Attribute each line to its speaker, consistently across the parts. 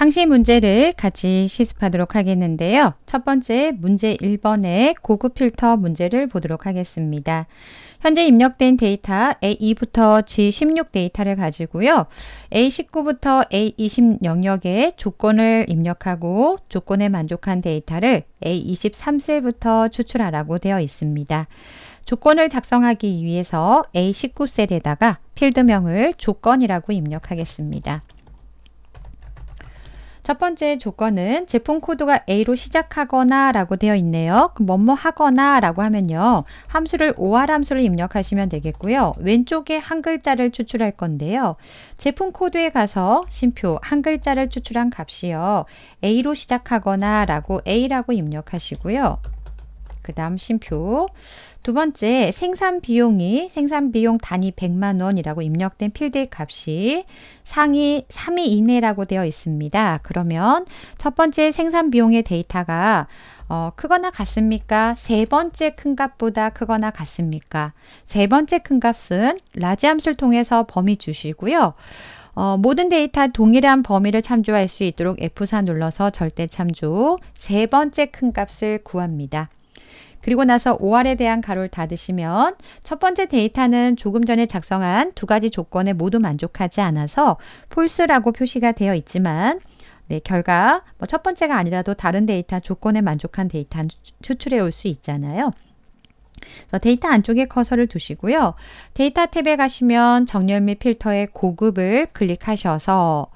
Speaker 1: 상시 문제를 같이 시습하도록 하겠는데요. 첫 번째 문제 1번의 고급 필터 문제를 보도록 하겠습니다. 현재 입력된 데이터 A2부터 G16 데이터를 가지고요. A19부터 A20 영역에 조건을 입력하고 조건에 만족한 데이터를 A23셀부터 추출하라고 되어 있습니다. 조건을 작성하기 위해서 A19셀에다가 필드명을 조건이라고 입력하겠습니다. 첫 번째 조건은 제품 코드가 A로 시작하거나 라고 되어 있네요. 뭐뭐 뭐 하거나 라고 하면요. 함수를 OR 함수를 입력하시면 되겠고요. 왼쪽에 한 글자를 추출할 건데요. 제품 코드에 가서 심표 한 글자를 추출한 값이요. A로 시작하거나 라고 A라고 입력하시고요. 그 다음 쉼표. 두 번째, 생산 비용이 생산 비용 단위 100만 원이라고 입력된 필드 값이 상위 3위 이내라고 되어 있습니다. 그러면 첫 번째 생산 비용의 데이터가 어, 크거나 같습니까? 세 번째 큰 값보다 크거나 같습니까? 세 번째 큰 값은 라지 함수를 통해서 범위 주시고요. 어, 모든 데이터 동일한 범위를 참조할 수 있도록 F4 눌러서 절대 참조 세 번째 큰 값을 구합니다. 그리고 나서 OR에 대한 가로를 닫으시면 첫 번째 데이터는 조금 전에 작성한 두 가지 조건에 모두 만족하지 않아서 false라고 표시가 되어 있지만 네, 결과 뭐 첫 번째가 아니라도 다른 데이터 조건에 만족한 데이터 추출해 올 수 있잖아요. 데이터 안쪽에 커서를 두시고요. 데이터 탭에 가시면 정렬 및 필터의 고급을 클릭하셔서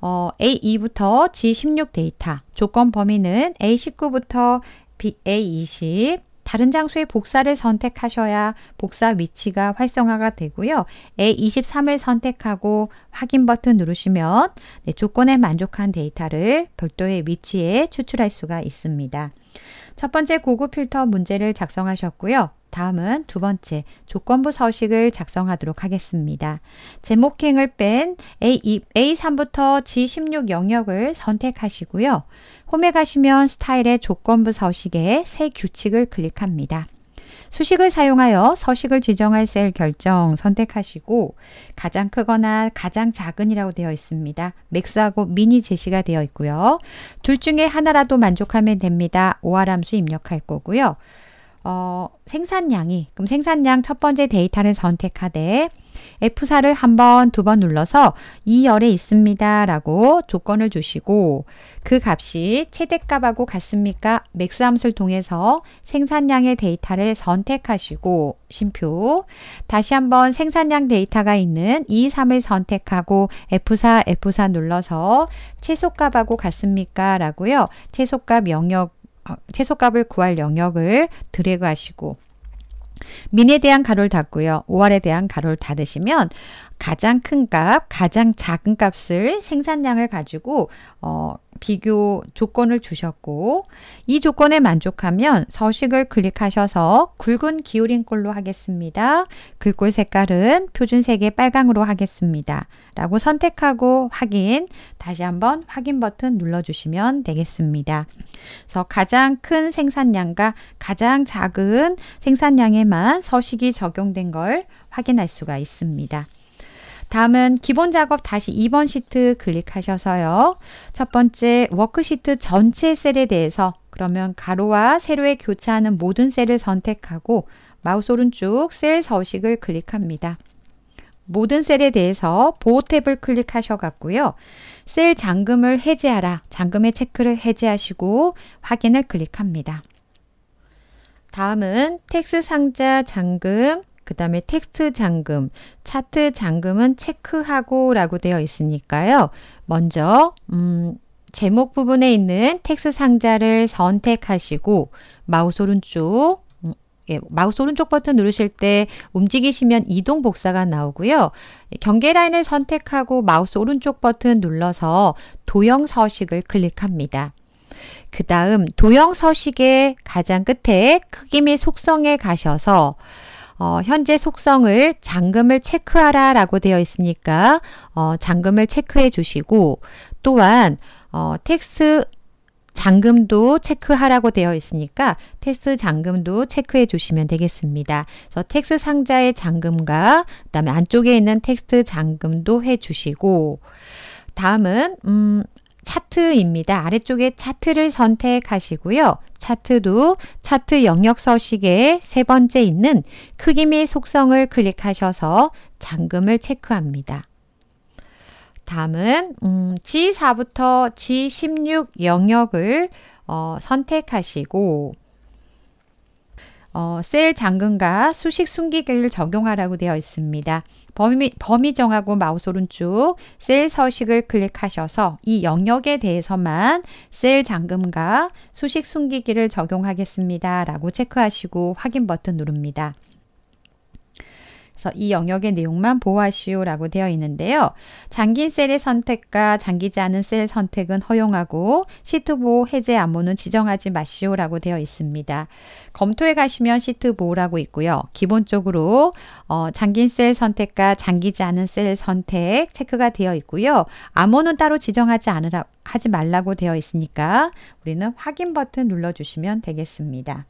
Speaker 1: 어, A2부터 G16 데이터, 조건 범위는 A19부터 BA20 e 다른 장소의 복사를 선택하셔야 복사 위치가 활성화가 되고요. A23을 선택하고 확인 버튼 누르시면 네, 조건에 만족한 데이터를 별도의 위치에 추출할 수가 있습니다. 첫 번째 고급 필터 문제를 작성하셨고요. 다음은 두 번째 조건부 서식을 작성하도록 하겠습니다. 제목행을 뺀 A, A3부터 G16 영역을 선택하시고요. 홈에 가시면 스타일의 조건부 서식에 새 규칙을 클릭합니다. 수식을 사용하여 서식을 지정할 셀 결정 선택하시고 가장 크거나 가장 작은이라고 되어 있습니다. 맥스하고 미니 제시가 되어 있고요. 둘 중에 하나라도 만족하면 됩니다. 오하함수 입력할 거고요. 어, 생산량이 그럼 생산량 첫 번째 데이터를 선택하되 F4를 한 번, 두 번 눌러서 이 열에 있습니다. 라고 조건을 주시고 그 값이 최대값하고 같습니까? 맥스 함수를 통해서 생산량의 데이터를 선택하시고 심표 다시 한번 생산량 데이터가 있는 2, 3을 선택하고 F4, F4 눌러서 최소값하고 같습니까? 라고요. 최소값 영역 최소값을 어, 구할 영역을 드래그 하시고 민에 대한 가로를 닫고요. 5월에 대한 가로를 닫으시면 가장 큰 값, 가장 작은 값을 생산량을 가지고 어, 비교 조건을 주셨고 이 조건에 만족하면 서식을 클릭하셔서 굵은 기울인꼴로 하겠습니다. 글꼴 색깔은 표준색의 빨강으로 하겠습니다. 라고 선택하고 확인, 다시 한번 확인 버튼 눌러주시면 되겠습니다. 그래서 가장 큰 생산량과 가장 작은 생산량에만 서식이 적용된 걸 확인할 수가 있습니다. 다음은 기본 작업 다시 2번 시트 클릭하셔서요. 첫 번째 워크시트 전체 셀에 대해서 그러면 가로와 세로에 교차하는 모든 셀을 선택하고 마우스 오른쪽 셀 서식을 클릭합니다. 모든 셀에 대해서 보호 탭을 클릭하셔갖고요. 셀 잠금을 해제하라. 잠금의 체크를 해제하시고 확인을 클릭합니다. 다음은 텍스 상자 잠금 그 다음에 텍스트 잠금, 차트 잠금은 체크하고 라고 되어 있으니까요. 먼저 음, 제목 부분에 있는 텍스트 상자를 선택하시고 마우스 오른쪽 음, 예, 마우스 오른쪽 버튼 누르실 때 움직이시면 이동 복사가 나오고요. 경계 라인을 선택하고 마우스 오른쪽 버튼 눌러서 도형 서식을 클릭합니다. 그 다음 도형 서식의 가장 끝에 크기 및 속성에 가셔서 어, 현재 속성을 잔금을 체크하라 라고 되어 있으니까 어, 잔금을 체크해 주시고 또한 어, 텍스 잔금도 체크하라고 되어 있으니까 텍스 잔금도 체크해 주시면 되겠습니다. 그래서 텍스 상자의 잔금과 그다음에 안쪽에 있는 텍스 잔금도 해 주시고 다음은 음 차트입니다. 아래쪽에 차트를 선택하시고요. 차트도 차트 영역 서식의 세 번째 있는 크기 및 속성을 클릭하셔서 잠금을 체크합니다. 다음은 음, G4부터 G16 영역을 어, 선택하시고 어, 셀 잠금과 수식 숨기기를 적용하라고 되어 있습니다. 범위, 범위 정하고 마우스 오른쪽 셀 서식을 클릭하셔서 이 영역에 대해서만 셀 잠금과 수식 숨기기를 적용하겠습니다. 라고 체크하시고 확인 버튼 누릅니다. 그래서 이 영역의 내용만 보호하시오라고 되어 있는데요. 잠긴 셀의 선택과 잠기지 않은 셀 선택은 허용하고 시트 보호 해제 암호는 지정하지 마시오라고 되어 있습니다. 검토에 가시면 시트 보호라고 있고요. 기본적으로 어, 잠긴 셀 선택과 잠기지 않은 셀 선택 체크가 되어 있고요. 암호는 따로 지정하지 않으라 하지 말라고 되어 있으니까 우리는 확인 버튼 눌러 주시면 되겠습니다.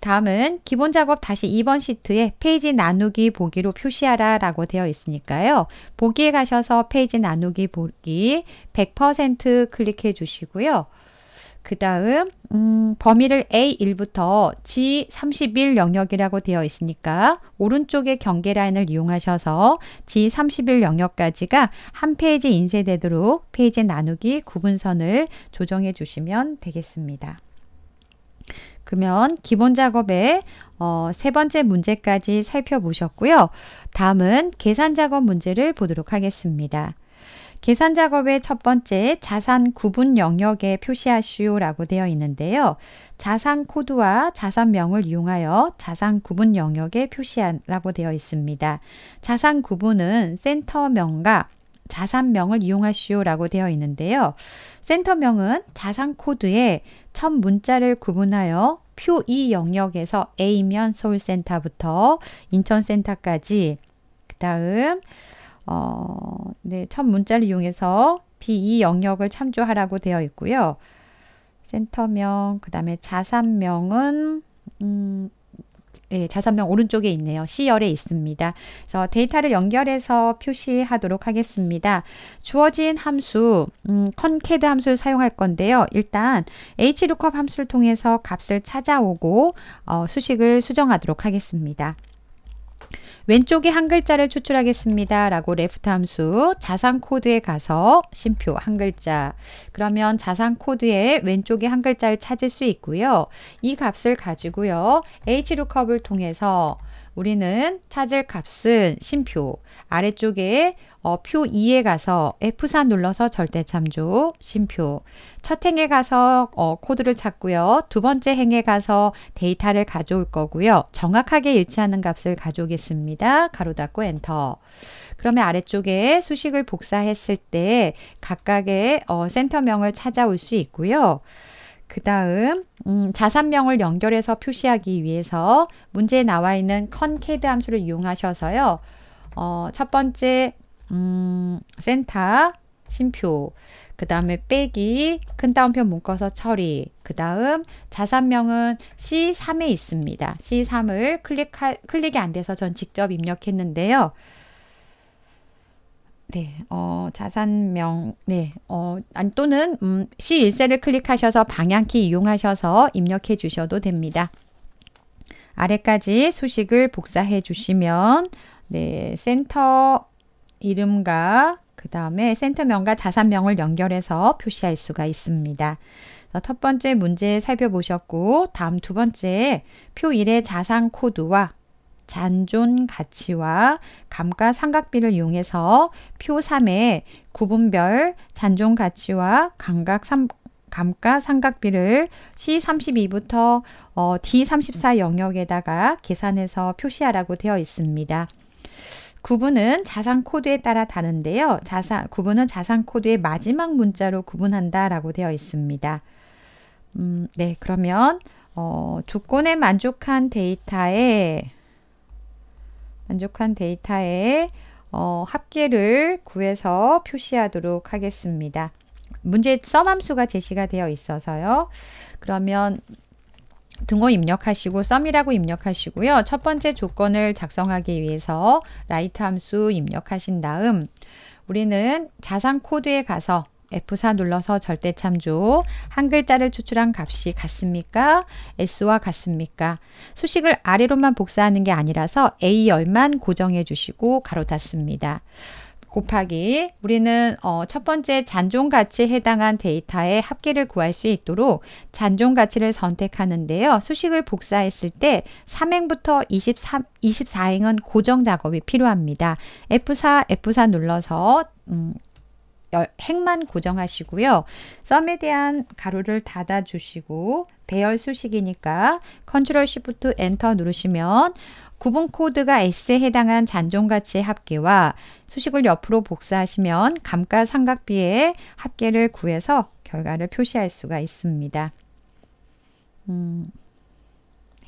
Speaker 1: 다음은 기본 작업 다시 2번 시트에 페이지 나누기 보기로 표시하라 라고 되어 있으니까요. 보기에 가셔서 페이지 나누기 보기 100% 클릭해 주시고요. 그 다음 음, 범위를 A1부터 G31 영역이라고 되어 있으니까 오른쪽의 경계 라인을 이용하셔서 G31 영역까지가 한 페이지 인쇄되도록 페이지 나누기 구분선을 조정해 주시면 되겠습니다. 그러면 기본 작업의 어, 세 번째 문제까지 살펴보셨고요. 다음은 계산 작업 문제를 보도록 하겠습니다. 계산 작업의 첫 번째 자산 구분 영역에 표시하시오라고 되어 있는데요. 자산 코드와 자산명을 이용하여 자산 구분 영역에 표시하라고 되어 있습니다. 자산 구분은 센터명과 자산명을 이용하시오라고 되어 있는데요. 센터명은 자산 코드에 첫 문자를 구분하여 표 2 영역에서 A면 서울센터부터 인천센터까지 그 다음 어, 네, 첫 문자를 이용해서 B2 영역을 참조하라고 되어 있고요. 센터명, 그 다음에 자산명은 음, 네, 자산명 오른쪽에 있네요. C열에 있습니다. 그래서 데이터를 연결해서 표시하도록 하겠습니다. 주어진 함수, 음, 컨캐드 함수를 사용할 건데요. 일단 hlookup 함수를 통해서 값을 찾아오고 어, 수식을 수정하도록 하겠습니다. 왼쪽에 한 글자를 추출하겠습니다. 라고 레프트 함수 자산 코드에 가서 심표 한 글자 그러면 자산 코드의 왼쪽에 한 글자를 찾을 수 있고요. 이 값을 가지고요. h l o 을 통해서 우리는 찾을 값은 심표 아래쪽에 어, 표 2에 가서 F4 눌러서 절대참조 심표 첫 행에 가서 어, 코드를 찾고요. 두 번째 행에 가서 데이터를 가져올 거고요. 정확하게 일치하는 값을 가져오겠습니다. 가로 닫고 엔터 그러면 아래쪽에 수식을 복사했을 때 각각의 어, 센터명을 찾아올 수 있고요. 그 다음 음, 자산명을 연결해서 표시하기 위해서 문제에 나와 있는 컨케드 함수를 이용하셔서요. 어, 첫 번째 음, 센터 심표 그 다음에 빼기 큰 따옴표 묶어서 처리 그 다음 자산명은 C3에 있습니다. C3을 클릭 클릭이 안 돼서 전 직접 입력했는데요. 네, 어, 자산명, 네, 어, 아 또는, 음, C1세를 클릭하셔서 방향키 이용하셔서 입력해 주셔도 됩니다. 아래까지 수식을 복사해 주시면, 네, 센터 이름과, 그 다음에 센터명과 자산명을 연결해서 표시할 수가 있습니다. 첫 번째 문제 살펴보셨고, 다음 두 번째 표 1의 자산 코드와 잔존 가치와 감가상각비를 이용해서 표 3의 구분별 잔존 가치와 감각 감가상각비를 C32부터 어, D34 영역에다가 계산해서 표시하라고 되어 있습니다. 구분은 자산 코드에 따라 다른데요. 자산, 구분은 자산 코드의 마지막 문자로 구분한다 라고 되어 있습니다. 음, 네, 그러면 어, 조건에 만족한 데이터에 만족한 데이터에 어, 합계를 구해서 표시하도록 하겠습니다. 문제 썸함수가 제시가 되어 있어서요. 그러면 등호 입력하시고 썸이라고 입력하시고요. 첫 번째 조건을 작성하기 위해서 라이트 함수 입력하신 다음 우리는 자산 코드에 가서 F4 눌러서 절대 참조. 한 글자를 추출한 값이 같습니까? S와 같습니까? 수식을 아래로만 복사하는 게 아니라서 A열만 고정해 주시고 가로 닫습니다. 곱하기 우리는 어, 첫 번째 잔존 가치에 해당한 데이터의 합계를 구할 수 있도록 잔존 가치를 선택하는데요. 수식을 복사했을 때 3행부터 23, 24행은 고정 작업이 필요합니다. F4, F4 눌러서 음, 핵만 고정하시고요. 썸에 대한 가로를 닫아주시고 배열 수식이니까 컨트롤 시프트 엔터 누르시면 구분 코드가 S에 해당한 잔존 가치의 합계와 수식을 옆으로 복사하시면 감가상각비의 합계를 구해서 결과를 표시할 수가 있습니다. 음,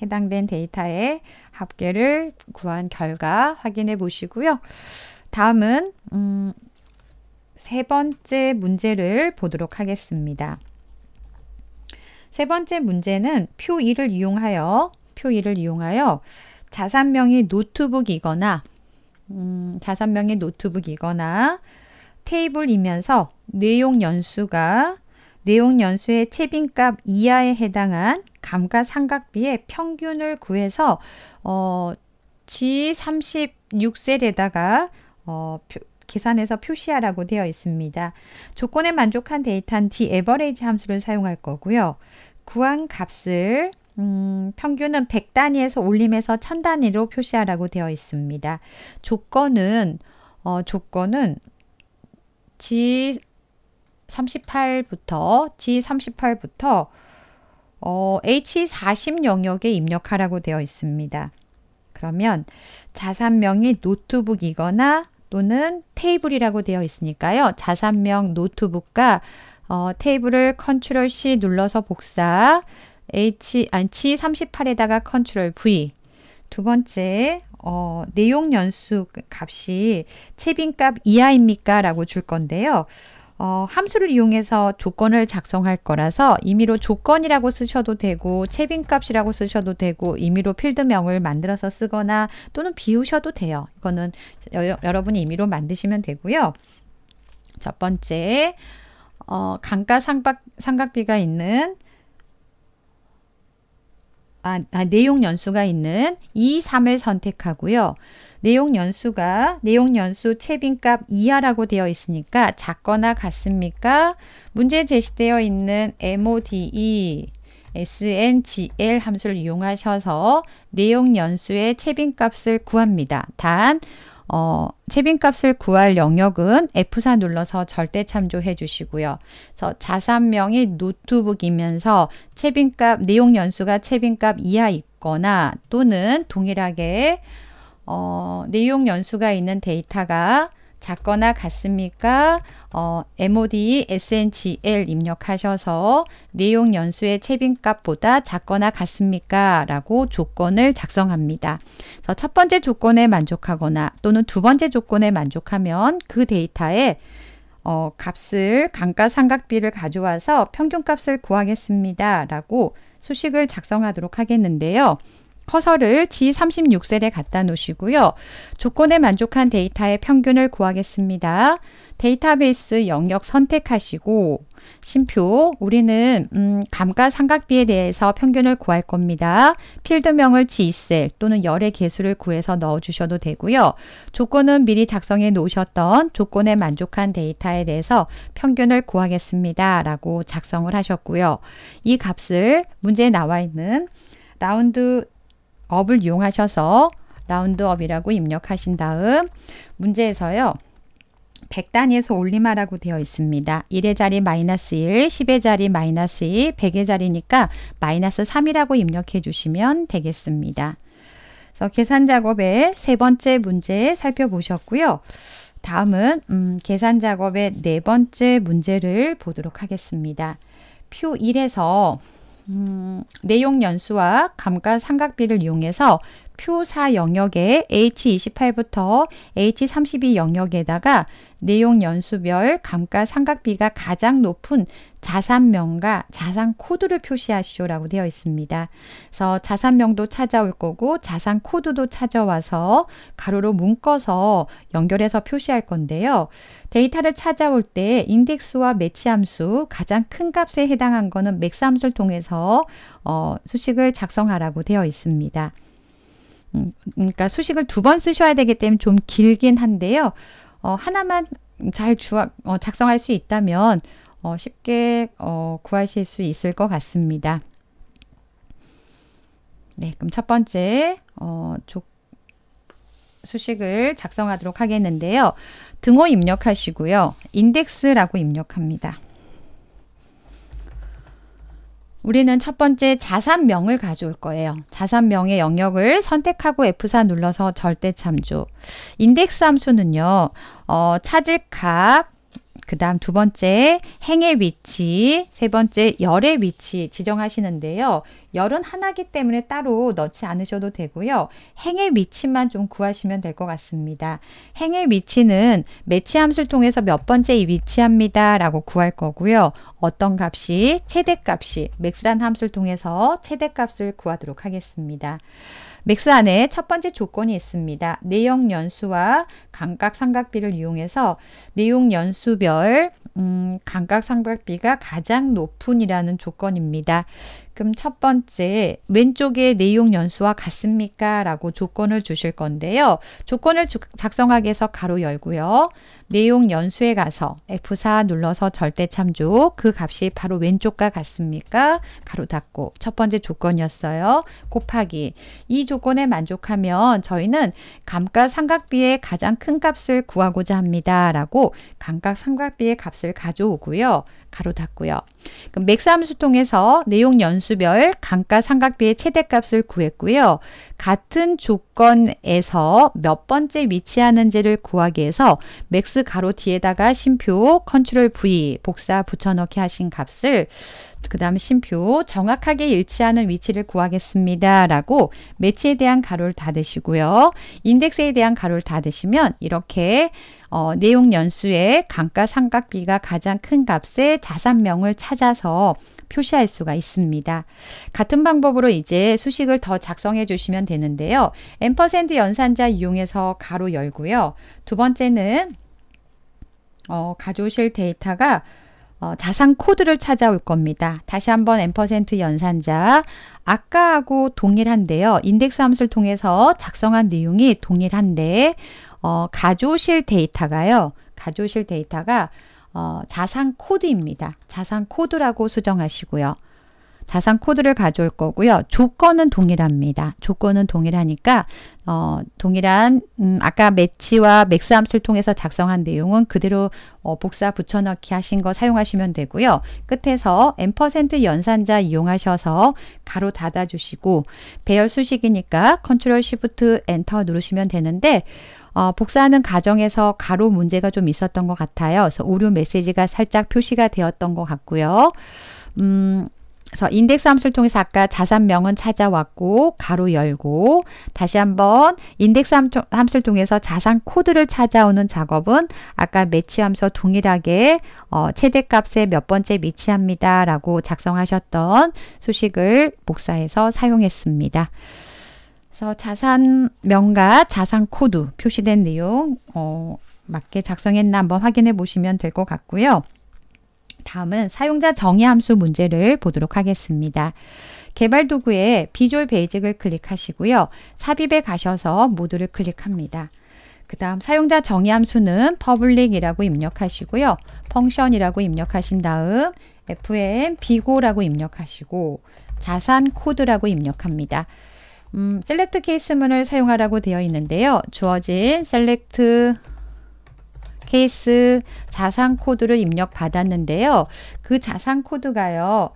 Speaker 1: 해당된 데이터의 합계를 구한 결과 확인해 보시고요. 다음은 음, 세 번째 문제를 보도록 하겠습니다. 세 번째 문제는 표 1을 이용하여 표 1을 이용하여 자산명이 노트북이거나 음, 자산명이 노트북이거나 테이블이면서 내용 연수가 내용 연수의 채빈값 이하에 해당한 감가상각비의 평균을 구해서 어, G36셀에다가 어, 계산해서 표시하라고 되어 있습니다. 조건에 만족한 데이터는 dAverage 함수를 사용할 거고요. 구한 값을 음, 평균은 100단위에서 올림해서 1000단위로 표시하라고 되어 있습니다. 조건은 어, 조건은 G38부터 G38부터 어, H40 영역에 입력하라고 되어 있습니다. 그러면 자산명이 노트북이거나 또는 테이블이라고 되어 있으니까요. 자산명 노트북과 어, 테이블을 컨트롤 C 눌러서 복사 H 안치 38에다가 컨트롤 V 두 번째 어, 내용 연수 값이 채빈값 이하입니까? 라고 줄 건데요. 어, 함수를 이용해서 조건을 작성할 거라서 임의로 조건이라고 쓰셔도 되고 채빈값이라고 쓰셔도 되고 임의로 필드명을 만들어서 쓰거나 또는 비우셔도 돼요. 이거는 여, 러분이 임의로 만드시면 되고요. 첫 번째, 어, 강가 상각비가 있는 아, 아, 내용 연수가 있는 2, 3을 선택하고요. 내용 연수가 내용 연수 채빈값 이하라고 되어 있으니까 작거나 같습니까? 문제 제시되어 있는 MODE SNGL 함수를 이용하셔서 내용 연수의 채빈값을 구합니다. 단 어, 채빈값을 구할 영역은 F4 눌러서 절대 참조해 주시고요. 그래서 자산명이 노트북이면서 채빈값, 내용 연수가 채빈값 이하 있거나 또는 동일하게 어, 내용 연수가 있는 데이터가 작거나 같습니까? 어, MOD SNGL 입력하셔서 내용 연수의 채빈값보다 작거나 같습니까? 라고 조건을 작성합니다. 그래서 첫 번째 조건에 만족하거나 또는 두 번째 조건에 만족하면 그 데이터에 어, 값을 감가상각비를 가져와서 평균값을 구하겠습니다. 라고 수식을 작성하도록 하겠는데요. 커서를 G36셀에 갖다 놓으시고요. 조건에 만족한 데이터의 평균을 구하겠습니다. 데이터베이스 영역 선택하시고 심표 우리는 음, 감가상각비에 대해서 평균을 구할 겁니다. 필드명을 G셀 또는 열의 개수를 구해서 넣어주셔도 되고요. 조건은 미리 작성해 놓으셨던 조건에 만족한 데이터에 대해서 평균을 구하겠습니다. 라고 작성을 하셨고요. 이 값을 문제에 나와 있는 라운드 업을 이용하셔서 라운드업이라고 입력하신 다음 문제에서요. 100단위에서 올림하라고 되어 있습니다. 1의 자리 마이너스 1, 10의 자리 마이너스 1, 100의 자리니까 마이너스 3이라고 입력해 주시면 되겠습니다. 그래서 계산 작업의 세 번째 문제 살펴보셨고요. 다음은 음, 계산 작업의 네 번째 문제를 보도록 하겠습니다. 표 1에서 음, 내용 연수와 감가상각비를 이용해서 표사 영역에 H28부터 H32 영역에다가 내용 연수별 감가상각비가 가장 높은 자산명과 자산코드를 표시하시오라고 되어 있습니다. 그래서 자산명도 찾아올 거고 자산코드도 찾아와서 가로로 묶어서 연결해서 표시할 건데요. 데이터를 찾아올 때 인덱스와 매치함수 가장 큰 값에 해당한 거는 맥스함수를 통해서 어, 수식을 작성하라고 되어 있습니다. 음, 그러니까 수식을 두 번 쓰셔야 되기 때문에 좀 길긴 한데요. 어, 하나만 잘 주어, 어, 작성할 수 있다면 어, 쉽게 어, 구하실 수 있을 것 같습니다. 네, 그럼 첫 번째 어, 조, 수식을 작성하도록 하겠는데요. 등호 입력하시고요. 인덱스라고 입력합니다. 우리는 첫 번째 자산명을 가져올 거예요. 자산명의 영역을 선택하고 F4 눌러서 절대 참조. 인덱스 함수는요. 어, 찾을 값, 그 다음 두 번째 행의 위치, 세 번째 열의 위치 지정하시는데요. 열은 하나기 때문에 따로 넣지 않으셔도 되고요. 행의 위치만 좀 구하시면 될 것 같습니다. 행의 위치는 매치함수를 통해서 몇 번째 이 위치합니다 라고 구할 거고요. 어떤 값이 최대값이 맥스란 함수를 통해서 최대값을 구하도록 하겠습니다. 맥스 안에 첫 번째 조건이 있습니다. 내용 연수와 감각 상각비를 이용해서 내용 연수별 음, 감각 상각비가 가장 높은이라는 조건입니다. 그럼 첫 번째, 왼쪽에 내용 연수와 같습니까? 라고 조건을 주실 건데요. 조건을 작성하기 위해서 가로 열고요. 내용 연수에 가서 F4 눌러서 절대 참조, 그 값이 바로 왼쪽과 같습니까? 가로 닫고 첫 번째 조건이었어요. 곱하기. 이 조건에 만족하면 저희는 감가상각비의 가장 큰 값을 구하고자 합니다. 라고 감가상각비의 값을 가져오고요. 가로 닫고요. 그럼 맥스함수 통해서 내용 연수별 감가상각비의 최대값을 구했고요. 같은 조건에서 몇 번째 위치하는지를 구하기 위해서 맥스 가로 뒤에다가 심표 컨트롤 V 복사 붙여넣기 하신 값을 그 다음에 심표 정확하게 일치하는 위치를 구하겠습니다. 라고 매치에 대한 가로를 닫으시고요. 인덱스에 대한 가로를 닫으시면 이렇게 어, 내용 연수의 감가상각비가 가장 큰 값의 자산명을 찾아서 표시할 수가 있습니다. 같은 방법으로 이제 수식을 더 작성해 주시면 되는데요. n% 연산자 이용해서 가로 열고요. 두 번째는 어, 가져오실 데이터가 어, 자산 코드를 찾아올 겁니다. 다시 한번 n% 연산자 아까하고 동일한데요. 인덱스 함수를 통해서 작성한 내용이 동일한데 어, 가조실 데이터가요. 가조실 데이터가 어, 자산 코드입니다. 자산 코드라고 수정하시고요. 자산 코드를 가져올 거고요. 조건은 동일합니다. 조건은 동일하니까 어, 동일한 음, 아까 매치와 맥스함수를 통해서 작성한 내용은 그대로 어, 복사 붙여넣기 하신 거 사용하시면 되고요. 끝에서 n% 연산자 이용하셔서 가로 닫아주시고 배열 수식이니까 컨트롤 시프트 엔터 누르시면 되는데 어, 복사하는 과정에서 가로 문제가 좀 있었던 것 같아요. 그래서 오류 메시지가 살짝 표시가 되었던 것 같고요. 음, 그래서 인덱스 함수를 통해서 아까 자산명은 찾아왔고 가로 열고 다시 한번 인덱스 함수를 통해서 자산 코드를 찾아오는 작업은 아까 매치 함수와 동일하게 어, 최대값에몇 번째 미치합니다 라고 작성하셨던 수식을 복사해서 사용했습니다. 그래서 자산명과 자산 코드 표시된 내용 어, 맞게 작성했나 한번 확인해 보시면 될 것 같고요. 다음은 사용자 정의 함수 문제를 보도록 하겠습니다. 개발 도구에 비졸 베이직을 클릭하시고요. 삽입에 가셔서 모드를 클릭합니다. 그 다음 사용자 정의 함수는 public이라고 입력하시고요. 펑션이라고 입력하신 다음 fm 비고라고 입력하시고 자산 코드라고 입력합니다. 음, 셀렉트 케이스문을 사용하라고 되어 있는데요. 주어진 셀렉트 케이스 자산 코드를 입력 받았는데요. 그 자산 코드가요.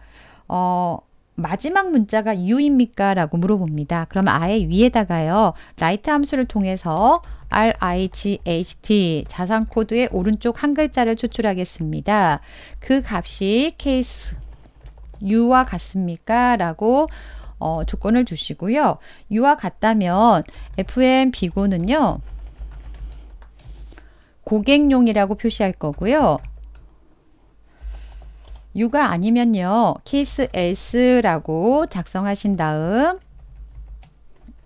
Speaker 1: 어, 마지막 문자가 U입니까? 라고 물어봅니다. 그럼 아예 위에다가요. 라이트 함수를 통해서 RIGHT 자산 코드의 오른쪽 한 글자를 추출하겠습니다. 그 값이 케이스 U와 같습니까? 라고 어, 조건을 주시고요. U와 같다면 FM비고는요. 고객용이라고 표시할 거고요. 유가 아니면요. 케이스 S라고 작성하신 다음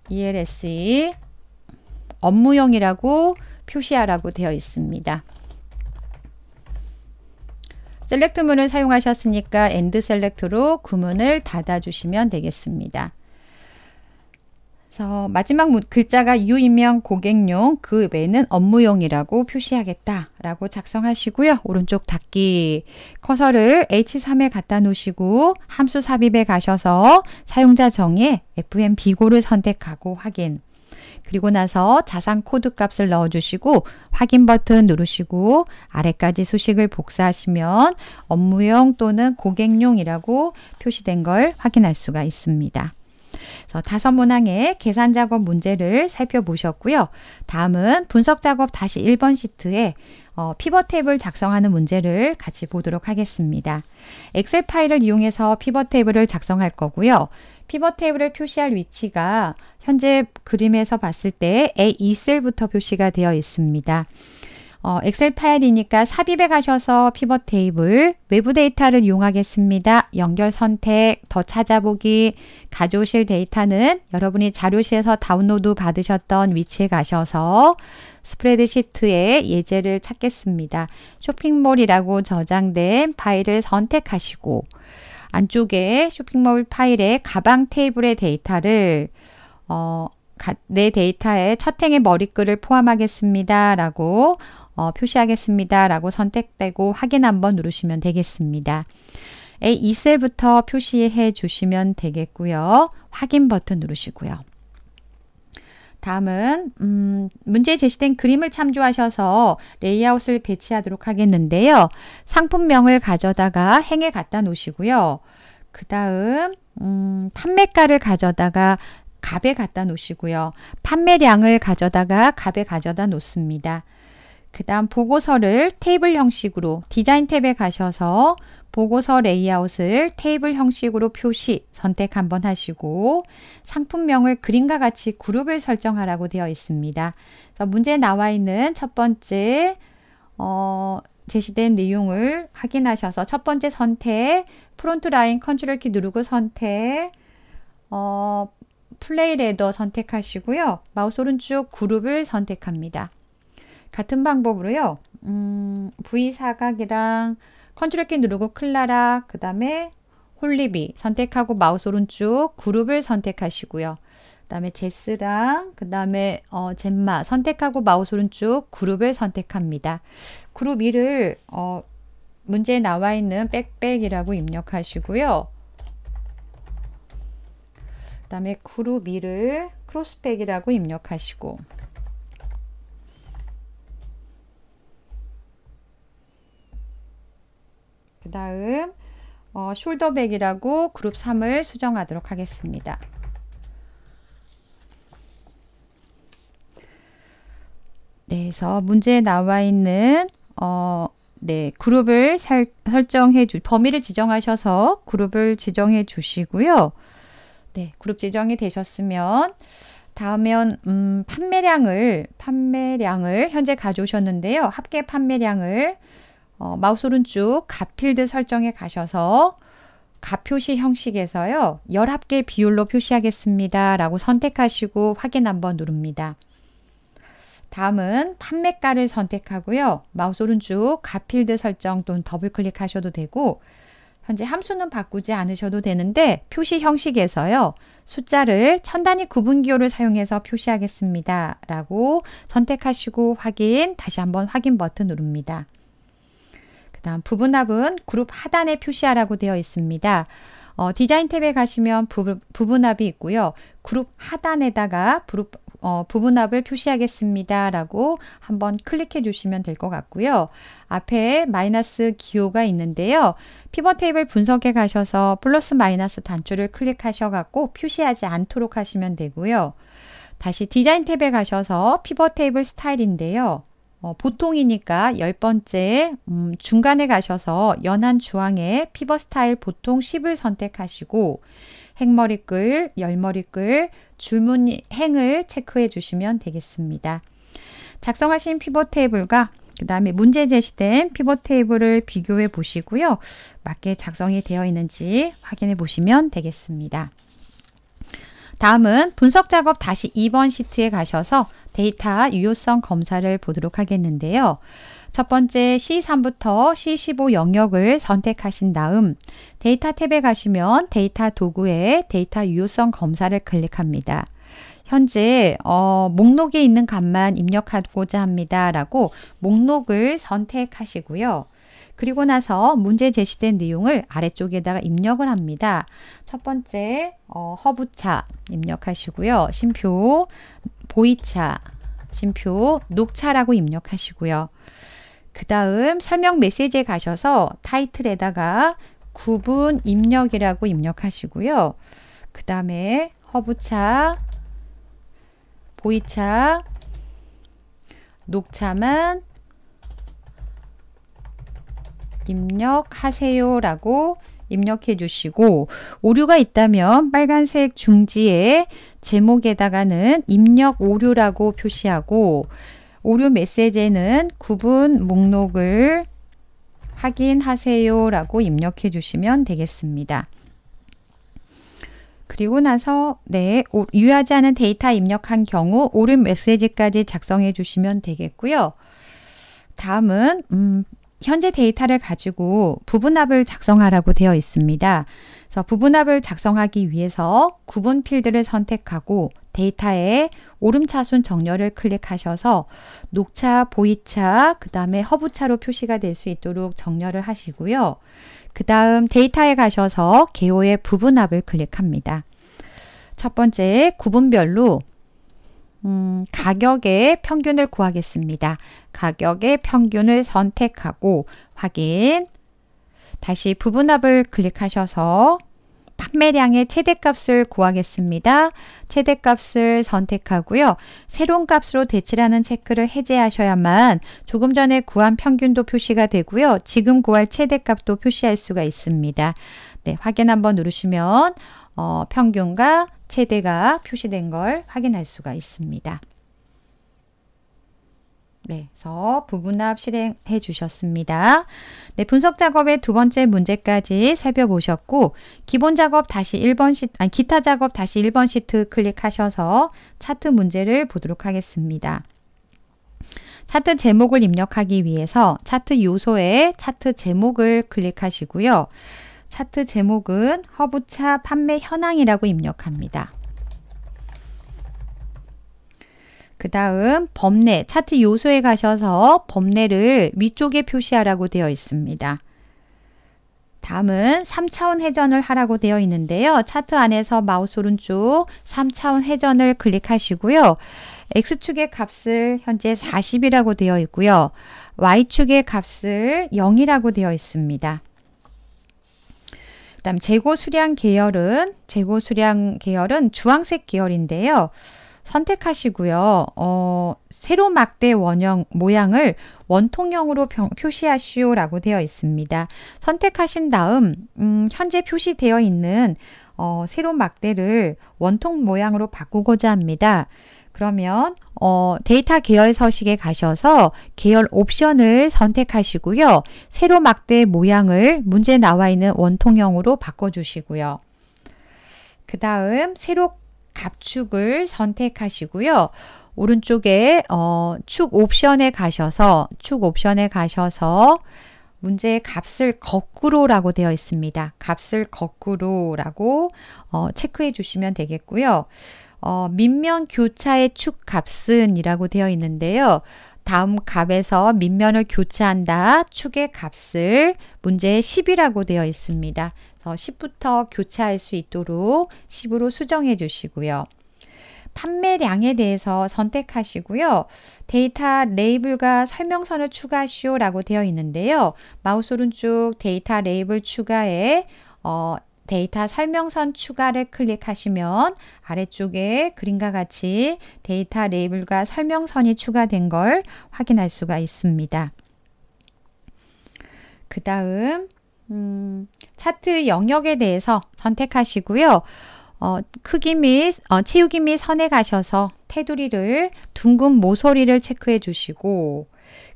Speaker 1: ELSE e 업무용이라고 표시하라고 되어 있습니다. 셀렉트문을 사용하셨으니까 엔드 셀렉트로 구문을 닫아주시면 되겠습니다. 그래서 마지막 글자가 유인명 고객용, 그 외에는 업무용이라고 표시하겠다라고 작성하시고요. 오른쪽 닫기 커서를 H3에 갖다 놓으시고 함수 삽입에 가셔서 사용자 정의 FM 비고를 선택하고 확인. 그리고 나서 자산 코드 값을 넣어주시고 확인 버튼 누르시고 아래까지 수식을 복사하시면 업무용 또는 고객용이라고 표시된 걸 확인할 수가 있습니다. 다섯 문항의 계산 작업 문제를 살펴보셨고요. 다음은 분석 작업 다시 1번 시트에 어, 피벗 테이블 작성하는 문제를 같이 보도록 하겠습니다. 엑셀 파일을 이용해서 피벗 테이블을 작성할 거고요. 피벗 테이블을 표시할 위치가 현재 그림에서 봤을 때 A2셀부터 표시가 되어 있습니다. 어, 엑셀 파일이니까 삽입에 가셔서 피벗 테이블, 외부 데이터를 이용하겠습니다. 연결 선택, 더 찾아보기, 가져오실 데이터는 여러분이 자료실에서 다운로드 받으셨던 위치에 가셔서 스프레드시트에 예제를 찾겠습니다. 쇼핑몰이라고 저장된 파일을 선택하시고 안쪽에 쇼핑몰 파일의 가방 테이블의 데이터를 어, 내 데이터에 첫 행의 머리글을 포함하겠습니다. 라고 어, 표시하겠습니다. 라고 선택되고 확인 한번 누르시면 되겠습니다. A2셀부터 표시해 주시면 되겠고요. 확인 버튼 누르시고요. 다음은 음, 문제에 제시된 그림을 참조하셔서 레이아웃을 배치하도록 하겠는데요. 상품명을 가져다가 행에 갖다 놓으시고요. 그 다음 음, 판매가를 가져다가 갑에 갖다 놓으시고요. 판매량을 가져다가 갑에 가져다 놓습니다. 그 다음 보고서를 테이블 형식으로 디자인 탭에 가셔서 보고서 레이아웃을 테이블 형식으로 표시 선택 한번 하시고 상품명을 그림과 같이 그룹을 설정하라고 되어 있습니다. 그래서 문제에 나와 있는 첫 번째 어, 제시된 내용을 확인하셔서 첫 번째 선택, 프론트 라인 컨트롤 키 누르고 선택, 어, 플레이 레더 선택하시고요. 마우스 오른쪽 그룹을 선택합니다. 같은 방법으로요. 음, V 사각이랑 컨트롤 키 누르고 클라라 그 다음에 홀리비 선택하고 마우스 오른쪽 그룹을 선택하시고요. 그 다음에 제스랑 그 다음에 어, 젠마 선택하고 마우스 오른쪽 그룹을 선택합니다. 그룹 2를 어, 문제에 나와 있는 빽빽이라고 입력하시고요. 그 다음에 그룹 2를 크로스백이라고 입력하시고 그 다음 어, 숄더백이라고 그룹 3을 수정하도록 하겠습니다. 네, 그래서 문제에 나와 있는 어, 네, 그룹을 살, 설정해 주 범위를 지정하셔서 그룹을 지정해 주시고요. 네, 그룹 지정이 되셨으면 다음엔 음, 판매량을 판매량을 현재 가져오셨는데요. 합계 판매량을 어, 마우스 오른쪽 가필드 설정에 가셔서 가표시 형식에서요. 11개 비율로 표시하겠습니다. 라고 선택하시고 확인 한번 누릅니다. 다음은 판매가를 선택하고요. 마우스 오른쪽 가필드 설정 또는 더블 클릭하셔도 되고 현재 함수는 바꾸지 않으셔도 되는데 표시 형식에서요. 숫자를 천 단위 구분기호를 사용해서 표시하겠습니다. 라고 선택하시고 확인, 다시 한번 확인 버튼 누릅니다. 다음 부분합은 그룹 하단에 표시하라고 되어 있습니다. 어, 디자인 탭에 가시면 부, 부분합이 있고요. 그룹 하단에다가 부룹, 어, 부분합을 표시하겠습니다. 라고 한번 클릭해 주시면 될 것 같고요. 앞에 마이너스 기호가 있는데요. 피벗 테이블 분석에 가셔서 플러스 마이너스 단추를 클릭하셔 갖고 표시하지 않도록 하시면 되고요. 다시 디자인 탭에 가셔서 피벗 테이블 스타일인데요. 어, 보통이니까 열번째 음, 중간에 가셔서 연한 주황의 피버 스타일 보통 10을 선택하시고 행머리글, 열머리글, 주문 행을 체크해 주시면 되겠습니다. 작성하신 피버 테이블과 그 다음에 문제 제시된 피버 테이블을 비교해 보시고요. 맞게 작성이 되어 있는지 확인해 보시면 되겠습니다. 다음은 분석 작업 다시 2번 시트에 가셔서 데이터 유효성 검사를 보도록 하겠는데요. 첫 번째 C3부터 C15 영역을 선택하신 다음 데이터 탭에 가시면 데이터 도구에 데이터 유효성 검사를 클릭합니다. 현재 어, 목록에 있는 값만 입력하고자 합니다. 라고 목록을 선택하시고요. 그리고 나서 문제 제시된 내용을 아래쪽에다가 입력을 합니다. 첫 번째 어, 허브차 입력하시고요. 심표 보이차, 심표, 녹차라고 입력하시고요. 그 다음 설명 메시지에 가셔서 타이틀에다가 구분 입력이라고 입력하시고요. 그 다음에 허브차, 보이차, 녹차만 입력하세요라고 입력해 주시고 오류가 있다면 빨간색 중지에 제목에다가는 입력 오류라고 표시하고 오류 메시지에는 구분 목록을 확인하세요 라고 입력해 주시면 되겠습니다. 그리고 나서 네 유효하지 않은 데이터 입력한 경우 오류 메시지까지 작성해 주시면 되겠고요. 다음은 음, 현재 데이터를 가지고 부분합을 작성하라고 되어 있습니다. 그래서 부분합을 작성하기 위해서 구분 필드를 선택하고 데이터에 오름차순 정렬을 클릭하셔서 녹차, 보이차, 그 다음에 허브차로 표시가 될 수 있도록 정렬을 하시고요. 그 다음 데이터에 가셔서 개호의 부분합을 클릭합니다. 첫 번째, 구분별로 음, 가격의 평균을 구하겠습니다. 가격의 평균을 선택하고 확인. 다시 부분합을 클릭하셔서 판매량의 최대값을 구하겠습니다. 최대값을 선택하고요. 새로운 값으로 대치라는 체크를 해제하셔야만 조금 전에 구한 평균도 표시가 되고요. 지금 구할 최대값도 표시할 수가 있습니다. 네, 확인 한번 누르시면 어, 평균과 최대가 표시된 걸 확인할 수가 있습니다. 네, 그래서 부분합 실행해 주셨습니다. 네, 분석 작업의 두 번째 문제까지 살펴보셨고 기본 작업 다시 1번 시트, 아니 기타 작업 다시 1번 시트 클릭하셔서 차트 문제를 보도록 하겠습니다. 차트 제목을 입력하기 위해서 차트 요소에 차트 제목을 클릭하시고요. 차트 제목은 허브차 판매 현황이라고 입력합니다. 그 다음 범례, 차트 요소에 가셔서 범례를 위쪽에 표시하라고 되어 있습니다. 다음은 3차원 회전을 하라고 되어 있는데요. 차트 안에서 마우스 오른쪽 3차원 회전을 클릭하시고요. X축의 값을 현재 40이라고 되어 있고요. Y축의 값을 0이라고 되어 있습니다. 그다음 재고 수량 계열은 재고 수량 계열은 주황색 계열인데요. 선택하시고요. 어, 세로막대 원형 모양을 원통형으로 병, 표시하시오라고 되어 있습니다. 선택하신 다음 음, 현재 표시되어 있는 어, 세로막대를 원통 모양으로 바꾸고자 합니다. 그러면 어, 데이터 계열 서식에 가셔서 계열 옵션을 선택하시고요. 세로 막대 모양을 문제 나와 있는 원통형으로 바꿔주시고요. 그 다음 세로 갑축을 선택하시고요. 오른쪽에 어, 축 옵션에 가셔서 축 옵션에 가셔서 문제의 값을 거꾸로라고 되어 있습니다. 값을 거꾸로라고 어, 체크해 주시면 되겠고요. 어, 민면 교차의 축 값은이라고 되어 있는데요. 다음 값에서 민면을 교차한다. 축의 값을 문제 10이라고 되어 있습니다. 그래서 10부터 교차할 수 있도록 10으로 수정해 주시고요. 판매량에 대해서 선택하시고요. 데이터 레이블과 설명서를 추가하시오라고 되어 있는데요. 마우스 오른쪽 데이터 레이블 추가에 어, 데이터 설명선 추가를 클릭하시면 아래쪽에 그림과 같이 데이터 레이블과 설명선이 추가된 걸 확인할 수가 있습니다. 그 다음 음, 차트 영역에 대해서 선택하시고요. 어, 크기 및 어, 치우기 및 선에 가셔서 테두리를 둥근 모서리를 체크해 주시고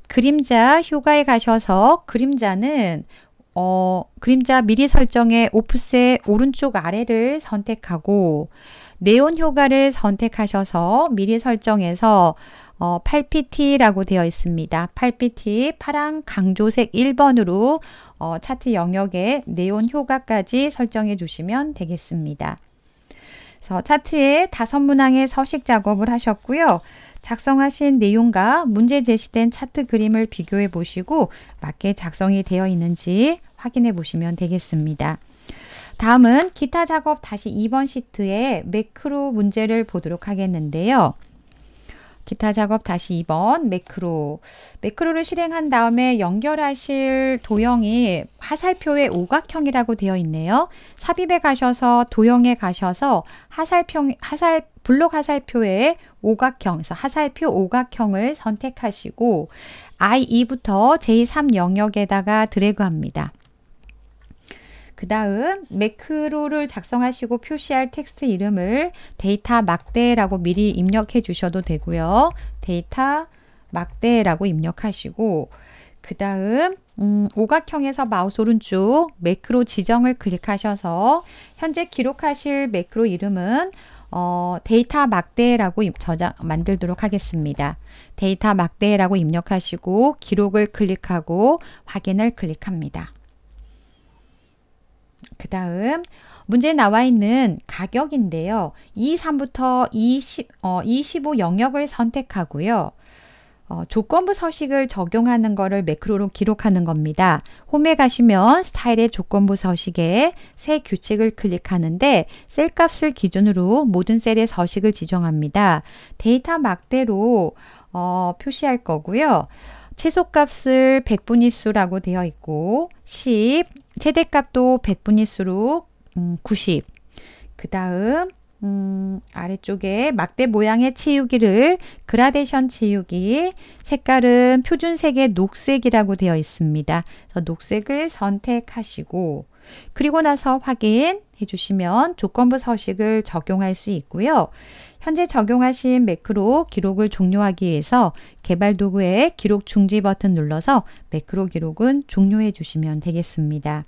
Speaker 1: 그림자 효과에 가셔서 그림자는 어, 그림자 미리 설정해 오프셋 오른쪽 아래를 선택하고 네온 효과를 선택하셔서 미리 설정에서 어, 8PT라고 되어 있습니다. 8PT 파랑 강조색 1번으로 어, 차트 영역에 네온 효과까지 설정해 주시면 되겠습니다. 그래서 차트에 다섯 문항의 서식 작업을 하셨고요. 작성하신 내용과 문제 제시된 차트 그림을 비교해 보시고 맞게 작성이 되어 있는지 확인해 보시면 되겠습니다. 다음은 기타 작업 다시 2번 시트에 매크로 문제를 보도록 하겠는데요. 기타 작업 다시 2번 매크로. 매크로를 실행한 다음에 연결하실 도형이 하살표의 오각형이라고 되어 있네요. 삽입에 가셔서 도형에 가셔서 하살평 하살 블록 하살표의 오각형, 하살표 오각형을 선택하시고 I2부터 J3 영역에다가 드래그합니다. 그 다음 매크로를 작성하시고 표시할 텍스트 이름을 데이터 막대라고 미리 입력해 주셔도 되고요. 데이터 막대라고 입력하시고 그 다음 음, 오각형에서 마우스 오른쪽 매크로 지정을 클릭하셔서 현재 기록하실 매크로 이름은 어, 데이터 막대라고 저장 만들도록 하겠습니다. 데이터 막대라고 입력하시고 기록을 클릭하고 확인을 클릭합니다. 그 다음 문제에 나와 있는 가격인데요. 2, 3부터 20, 어, 25 영역을 선택하고요. 어, 조건부 서식을 적용하는 것을 매크로로 기록하는 겁니다. 홈에 가시면 스타일의 조건부 서식에 새 규칙을 클릭하는데 셀 값을 기준으로 모든 셀의 서식을 지정합니다. 데이터 막대로 어, 표시할 거고요. 최소값을 백분위수라고 되어 있고 10, 최대값도 백분위수로 음, 90. 그 다음 음, 아래쪽에 막대 모양의 치우기를 그라데이션 치우기 색깔은 표준색의 녹색이라고 되어 있습니다. 녹색을 선택하시고 그리고 나서 확인해 주시면 조건부 서식을 적용할 수 있고요. 현재 적용하신 매크로 기록을 종료하기 위해서 개발 도구에 기록 중지 버튼 눌러서 매크로 기록은 종료해 주시면 되겠습니다.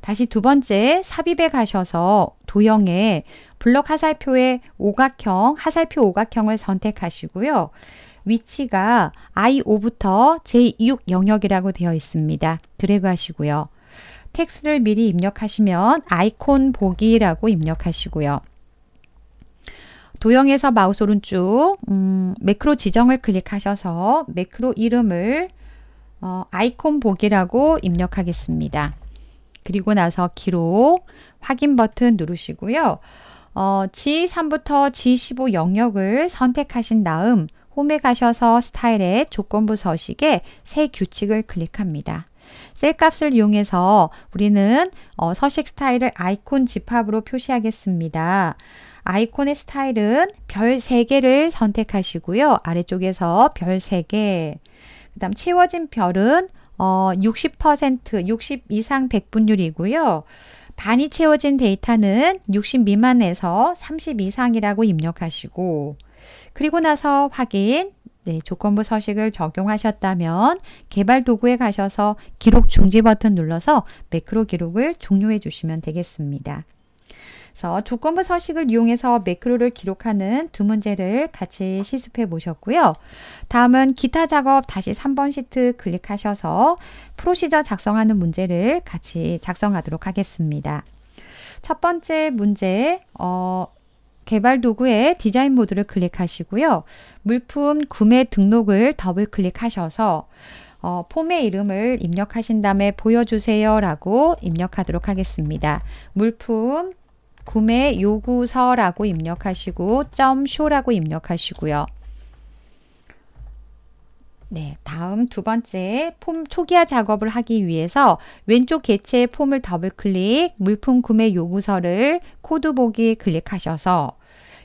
Speaker 1: 다시 두 번째 삽입에 가셔서 도형에 블럭 하살표의 오각형, 하살표 오각형을 선택하시고요. 위치가 I5부터 제2 영역이라고 되어 있습니다. 드래그 하시고요. 텍스트를 미리 입력하시면 아이콘 보기라고 입력하시고요. 도형에서 마우스 오른쪽 음, 매크로 지정을 클릭하셔서 매크로 이름을 어, 아이콘 보기라고 입력하겠습니다. 그리고 나서 기록 확인 버튼 누르시고요. 어, G3부터 G15 영역을 선택하신 다음 홈에 가셔서 스타일의 조건부 서식에 새 규칙을 클릭합니다. 셀 값을 이용해서 우리는 어, 서식 스타일을 아이콘 집합으로 표시하겠습니다. 아이콘의 스타일은 별 3개를 선택하시고요. 아래쪽에서 별 3개. 그 다음 채워진 별은 어, 60%, 60 이상 백분율이고요. 반이 채워진 데이터는 60 미만에서 30 이상이라고 입력하시고 그리고 나서 확인 네, 조건부 서식을 적용하셨다면 개발 도구에 가셔서 기록 중지 버튼 눌러서 매크로 기록을 종료해 주시면 되겠습니다. 그래서 조건부 서식을 이용해서 매크로를 기록하는 두 문제를 같이 실습해 보셨고요. 다음은 기타 작업 다시 3번 시트 클릭하셔서 프로시저 작성하는 문제를 같이 작성하도록 하겠습니다. 첫 번째 문제, 어, 개발 도구의 디자인 모드를 클릭하시고요. 물품 구매 등록을 더블 클릭하셔서 어, 폼의 이름을 입력하신 다음에 보여주세요 라고 입력하도록 하겠습니다. 물품 구매 요구서라고 입력하시고 점 쇼라고 입력하시고요. 네, 다음 두 번째 폼 초기화 작업을 하기 위해서 왼쪽 개체 폼을 더블 클릭, 물품 구매 요구서를 코드 보기 클릭하셔서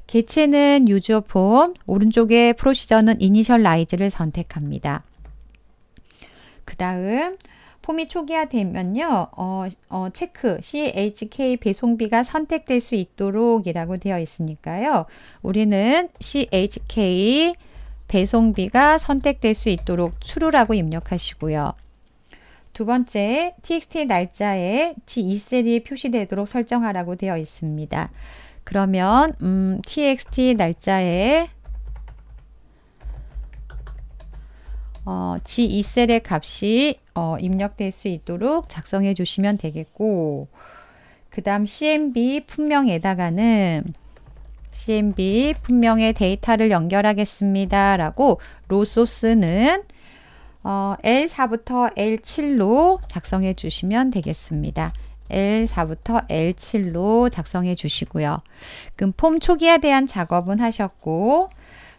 Speaker 1: 개체는 유저 폼, 오른쪽에 프로시저는 이니셜라이즈를 선택합니다. 그 다음 폼이 초기화되면요, 어, 어, 체크, CHK 배송비가 선택될 수 있도록 이라고 되어 있으니까요. 우리는 CHK 배송비가 선택될 수 있도록 추루라고 입력하시고요. 두 번째, txt 날짜에 G2셀이 e 표시되도록 설정하라고 되어 있습니다. 그러면 음, txt 날짜에 어, G2셀의 값이 어, 입력될 수 있도록 작성해 주시면 되겠고 그 다음 CMB 품명에다가는 CMB 품명에 데이터를 연결하겠습니다. 라고 로 소스는 어, L4부터 L7로 작성해 주시면 되겠습니다. L4부터 L7로 작성해 주시고요. 그럼 폼 초기화 대한 작업은 하셨고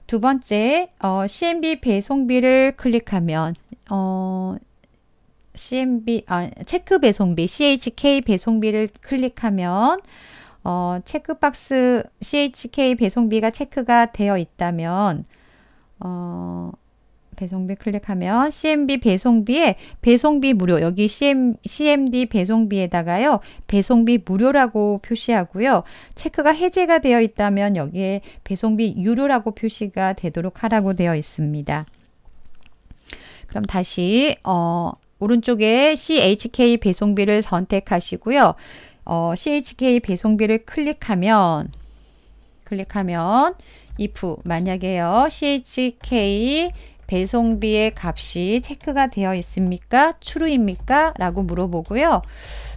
Speaker 1: 두 번째, 어, CMB 배송비를 클릭하면 어, CMB 아, 체크 배송비 CHK 배송비를 클릭하면 어, 체크박스 CHK 배송비가 체크가 되어 있다면 어, 배송비 클릭하면 CMB 배송비에 배송비 무료 여기 CM, CMD 배송비에다가요 배송비 무료라고 표시하고요 체크가 해제가 되어 있다면 여기에 배송비 유료라고 표시가 되도록 하라고 되어 있습니다 그럼 다시 어, 오른쪽에 CHK 배송비를 선택하시고요 어, CHK 배송비를 클릭하면 클릭하면 if 만약에요 CHK 배송비의 값이 체크가 되어 있습니까? 추루입니까? 라고 물어보고요.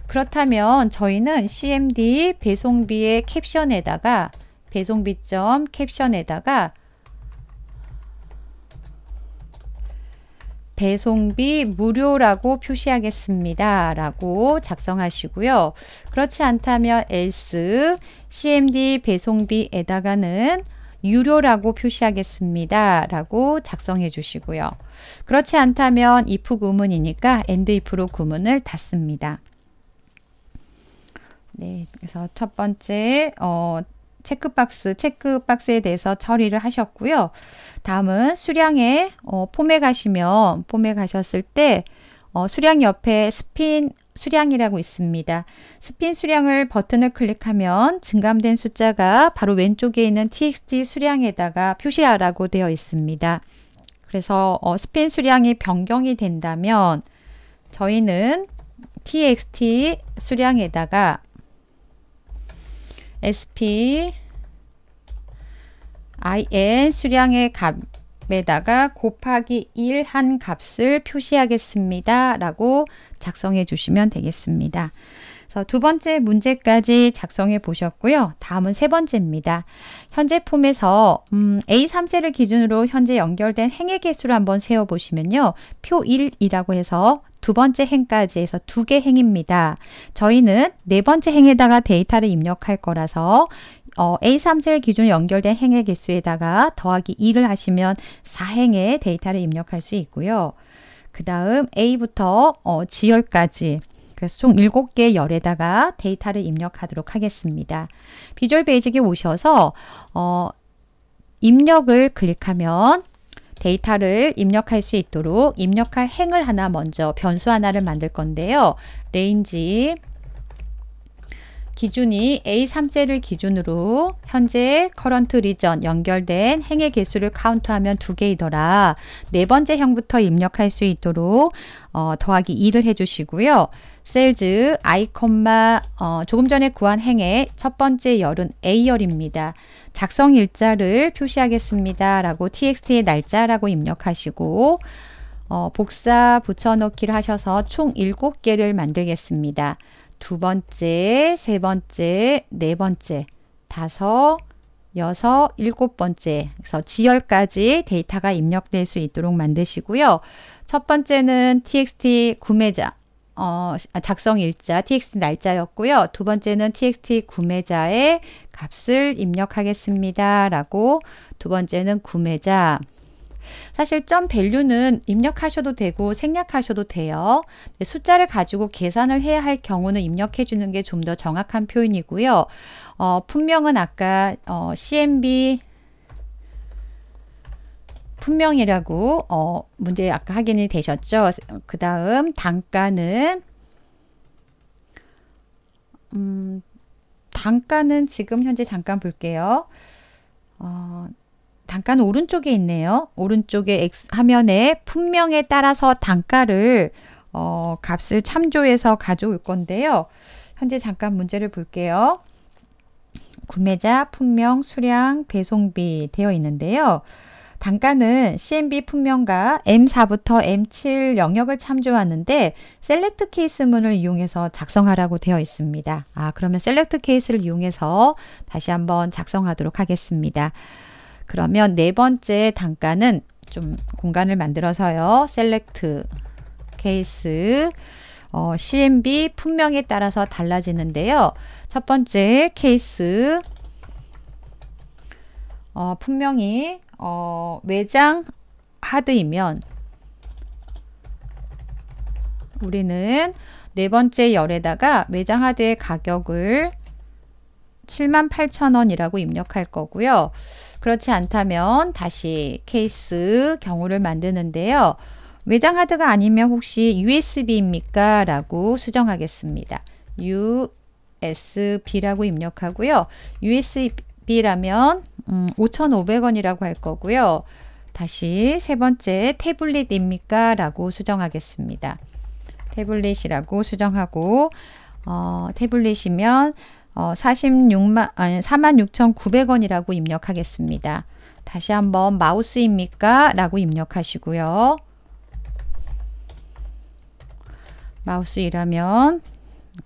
Speaker 1: 그렇다면 저희는 CMD 배송비의 캡션에다가 배송비점 캡션에다가 배송비 무료라고 표시하겠습니다. 라고 작성하시고요. 그렇지 않다면 else cmd 배송비에다가는 유료라고 표시하겠습니다. 라고 작성해 주시고요. 그렇지 않다면 if 구문이니까 and if로 구문을 닫습니다. 네, 그래서 첫 번째 어, 체크박스, 체크박스에 대해서 처리를 하셨고요. 다음은 수량의 어, 폼에 가시면 폼에 가셨을 때 어, 수량 옆에 스핀 수량이라고 있습니다. 스핀 수량을 버튼을 클릭하면 증감된 숫자가 바로 왼쪽에 있는 txt 수량에다가 표시하라고 되어 있습니다. 그래서 어, 스핀 수량이 변경이 된다면 저희는 txt 수량에다가 sp in 수량의 값 앞에다가 곱하기 1 한 값을 표시하겠습니다. 라고 작성해 주시면 되겠습니다. 두 번째 문제까지 작성해 보셨고요. 다음은 세 번째입니다. 현재 폼에서 음, A3세를 기준으로 현재 연결된 행의 개수를 한번 세어 보시면요. 표 1이라고 해서 두 번째 행까지 해서 두 개 행입니다. 저희는 네 번째 행에다가 데이터를 입력할 거라서 어, A3셀 기준 연결된 행의 개수에다가 더하기 2를 하시면 4행의 데이터를 입력할 수 있고요. 그 다음 A부터 어, 지열까지 그래서 총 7개 열에다가 데이터를 입력하도록 하겠습니다. 비주얼 베이직에 오셔서 어, 입력을 클릭하면 데이터를 입력할 수 있도록 입력할 행을 하나 먼저 변수 하나를 만들 건데요. 레인지 기준이 A3셀을 기준으로 현재 커런트 리전 연결된 행의 개수를 카운트하면 두 개이더라. 네 번째 형부터 입력할 수 있도록 어, 더하기 2를 해주시고요. 셀즈 아이 콤마 어, 조금 전에 구한 행의 첫 번째 열은 A열입니다. 작성 일자를 표시하겠습니다. 라고 txt의 날짜라고 입력하시고 어, 복사 붙여넣기를 하셔서 총 7개를 만들겠습니다. 두 번째, 세 번째, 네 번째, 다섯, 여섯, 일곱 번째. 그래서 지열까지 데이터가 입력될 수 있도록 만드시고요. 첫 번째는 txt 구매자, 어, 아, 작성 일자, txt 날짜였고요. 두 번째는 txt 구매자의 값을 입력하겠습니다. 라고 두 번째는 구매자, 사실 점 밸류는 입력하셔도 되고 생략하셔도 돼요. 네, 숫자를 가지고 계산을 해야 할 경우는 입력해 주는 게 좀 더 정확한 표현이고요. 어, 분명은 아까 어, CMB 분명이라고 어, 문제 아까 확인이 되셨죠? 그 다음 단가는 음, 단가는 지금 현재 잠깐 볼게요. 어, 잠깐 오른쪽에 있네요. 오른쪽에 X 화면에 품명에 따라서 단가를 어, 값을 참조해서 가져올 건데요. 현재 잠깐 문제를 볼게요. 구매자, 품명, 수량, 배송비 되어 있는데요. 단가는 CMB 품명과 M4부터 M7 영역을 참조하는데 셀렉트 케이스 문을 이용해서 작성하라고 되어 있습니다. 아, 그러면 셀렉트 케이스를 이용해서 다시 한번 작성하도록 하겠습니다. 그러면 네 번째 단가는 좀 공간을 만들어서요. 셀렉트 케이스 어, CMB 품명에 따라서 달라지는데요. 첫 번째 케이스 어, 품명이 어, 외장 하드이면 우리는 네 번째 열에다가 외장 하드의 가격을 78,000원이라고 입력할 거고요. 그렇지 않다면 다시 케이스 경우를 만드는데요. 외장 하드가 아니면 혹시 USB입니까? 라고 수정하겠습니다. USB라고 입력하고요. USB라면 음, 5,500원이라고 할 거고요. 다시 세 번째 태블릿입니까? 라고 수정하겠습니다. 태블릿이라고 수정하고 어, 태블릿이면 어, 46만 아니 46,900원이라고 입력하겠습니다. 다시 한번 마우스입니까? 라고 입력하시고요. 마우스이라면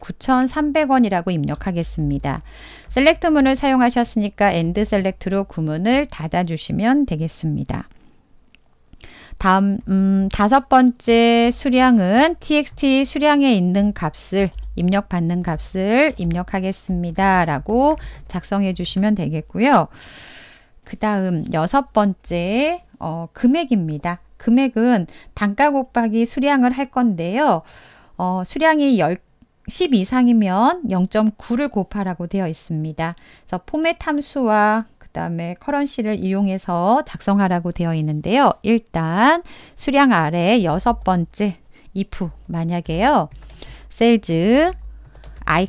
Speaker 1: 9,300원이라고 입력하겠습니다. 셀렉트 문을 사용하셨으니까 엔드 셀렉트로 구문을 닫아주시면 되겠습니다. 다음 음, 다섯 번째 수량은 txt 수량에 있는 값을 입력받는 값을 입력하겠습니다. 라고 작성해 주시면 되겠고요. 그 다음 여섯 번째 어, 금액입니다. 금액은 단가 곱하기 수량을 할 건데요. 어, 수량이 10, 10 이상이면 0.9를 곱하라고 되어 있습니다. 그래서 포맷 함수와 그 다음에 커런시를 이용해서 작성하라고 되어 있는데요. 일단 수량 아래 여섯 번째 if 만약에요. 셀즈 i,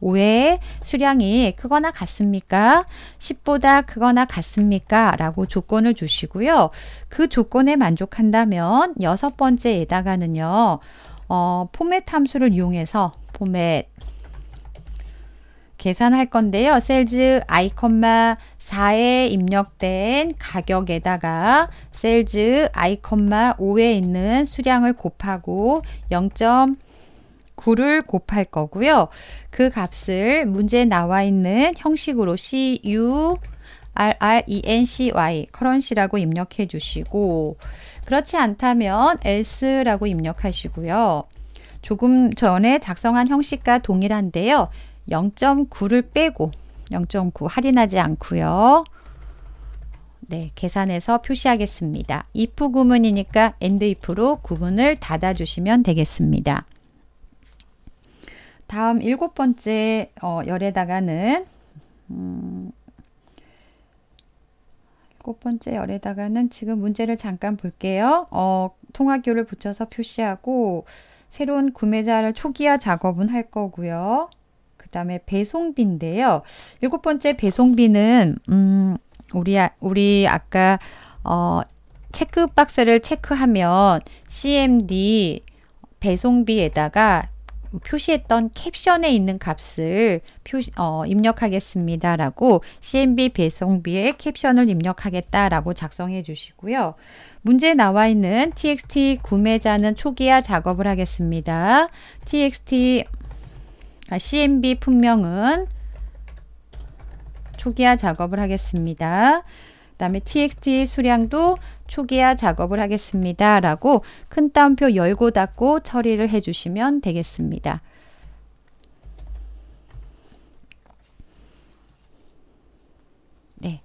Speaker 1: 오의 수량이 크거나 같습니까? 10보다 크거나 같습니까? 라고 조건을 주시고요. 그 조건에 만족한다면 여섯 번째 에다가는요. 어, 포맷 함수를 이용해서 포맷 계산할 건데요. 셀즈 i, 4에 입력된 가격에다가 셀즈 i, 5에 있는 수량을 곱하고 0. 9를 곱할 거고요. 그 값을 문제에 나와 있는 형식으로 CU RRENCY, currency라고 입력해 주시고 그렇지 않다면 else라고 입력하시고요. 조금 전에 작성한 형식과 동일한데요. 0.9를 빼고 0.9 할인하지 않고요. 네, 계산해서 표시하겠습니다. if 구문이니까 and if로 구문을 닫아주시면 되겠습니다. 다음 일곱 번째 어, 열에다가는 음, 일곱 번째 열에다가는 지금 문제를 잠깐 볼게요. 어, 통화교를 붙여서 표시하고 새로운 구매자를 초기화 작업은 할 거고요. 그 다음에 배송비인데요. 일곱 번째 배송비는 음, 우리 아, 우리 아까 어, 체크 박스를 체크하면 CMD 배송비에다가 표시했던 캡션에 있는 값을 표시, 어, 입력하겠습니다라고 CMB 배송비의 캡션을 입력하겠다라고 작성해 주시고요. 문제에 나와 있는 TXT 구매자는 초기화 작업을 하겠습니다. TXT 아, CMB 품명은 초기화 작업을 하겠습니다. 그다음에 txt 수량도 초기화 작업을 하겠습니다. 라고 큰 따옴표 열고 닫고 처리를 해주시면 되겠습니다. 네.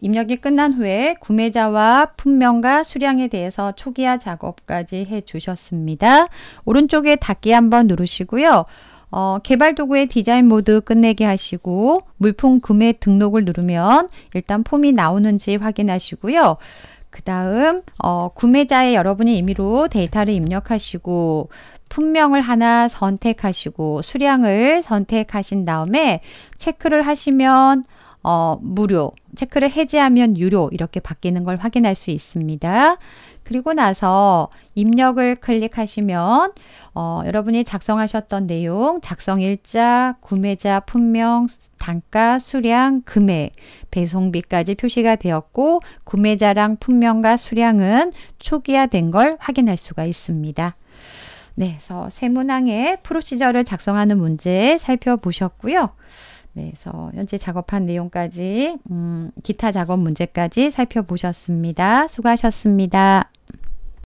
Speaker 1: 입력이 끝난 후에 구매자와 품명과 수량에 대해서 초기화 작업까지 해주셨습니다. 오른쪽에 닫기 한번 누르시고요. 어, 개발 도구의 디자인 모드 끝내게 하시고 물품 구매 등록을 누르면 일단 폼이 나오는지 확인하시고요. 그 다음 어, 구매자의 여러분의 임의로 데이터를 입력하시고 품명을 하나 선택하시고 수량을 선택하신 다음에 체크를 하시면 어, 무료, 체크를 해제하면 유료 이렇게 바뀌는 걸 확인할 수 있습니다. 그리고 나서 입력을 클릭하시면 어, 여러분이 작성하셨던 내용, 작성일자, 구매자, 품명, 단가, 수량, 금액, 배송비까지 표시가 되었고 구매자랑 품명과 수량은 초기화된 걸 확인할 수가 있습니다. 네, 그래서 세문항의 프로시저를 작성하는 문제 살펴보셨고요. 네, 그래서 현재 작업한 내용까지 음, 기타 작업 문제까지 살펴보셨습니다. 수고하셨습니다.